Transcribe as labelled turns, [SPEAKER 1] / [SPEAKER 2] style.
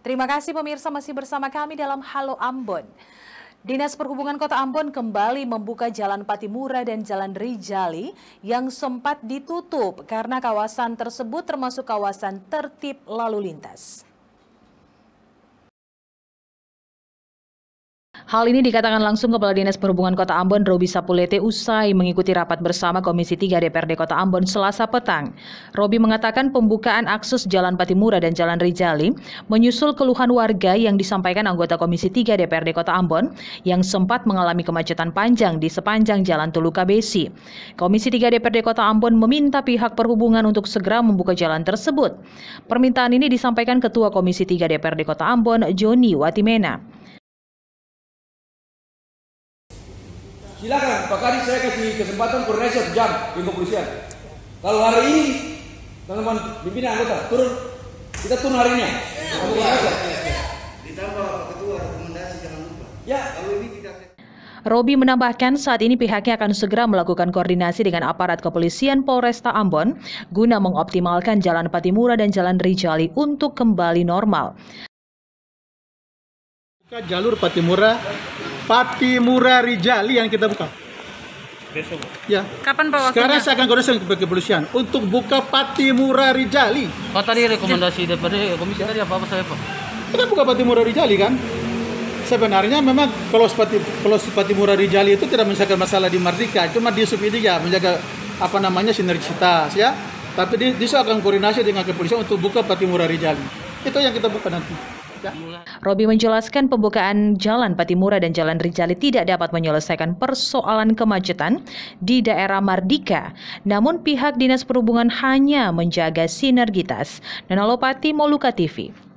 [SPEAKER 1] Terima kasih pemirsa masih bersama kami dalam Halo Ambon. Dinas Perhubungan Kota Ambon kembali membuka Jalan Patimura dan Jalan Rijali yang sempat ditutup karena kawasan tersebut termasuk kawasan tertib lalu lintas. Hal ini dikatakan langsung Kepala Dinas Perhubungan Kota Ambon Robi Sapulete usai mengikuti rapat bersama Komisi 3 DPRD Kota Ambon Selasa petang. Robi mengatakan pembukaan akses Jalan Patimura dan Jalan Rijali menyusul keluhan warga yang disampaikan anggota Komisi 3 DPRD Kota Ambon yang sempat mengalami kemacetan panjang di sepanjang Jalan Tuluka Besi. Komisi 3 DPRD Kota Ambon meminta pihak perhubungan untuk segera membuka jalan tersebut. Permintaan ini disampaikan Ketua Komisi 3 DPRD Kota Ambon, Joni Watimena. Silakan, Pak Kadis saya kasih kesempatan kurang satu jam di kepolisian.
[SPEAKER 2] Kalau hari ini teman-teman pimpinan anggota turun, kita turun harinya. Ya, ya, ya, Ditambah Pak Ketua rekomendasi jangan lupa. Ya. Kalau ini tidak
[SPEAKER 1] Robi menambahkan saat ini pihaknya akan segera melakukan koordinasi dengan aparat kepolisian Polresta Ambon guna mengoptimalkan Jalan Patimura dan Jalan Rijali untuk kembali normal.
[SPEAKER 2] Jalur Patimura Pati Murari Rijali yang kita buka. Besok. Ya. Kapan Pak Wakilnya? Sekarang saya akan koordinasi ke kepolisian untuk buka Pati Rijali. Pak tadi rekomendasi DPD komisi tadi apa apa saya Pak? Kita kan buka Fatimura Rijali kan? Sebenarnya memang kalau sepati kalau seperti murah Rijali itu tidak menyelesaikan masalah di Merdeka, cuma di subsidi ya menjaga apa namanya sinergitas ya. Tapi di, di akan koordinasi dengan kepolisian untuk buka Pati Fatimura Rijali. Itu yang kita buka
[SPEAKER 1] nanti. Robi menjelaskan pembukaan Jalan Patimura dan Jalan Rijali tidak dapat menyelesaikan persoalan kemacetan di daerah Mardika. Namun pihak Dinas Perhubungan hanya menjaga sinergitas. Nanalopati Moluka TV.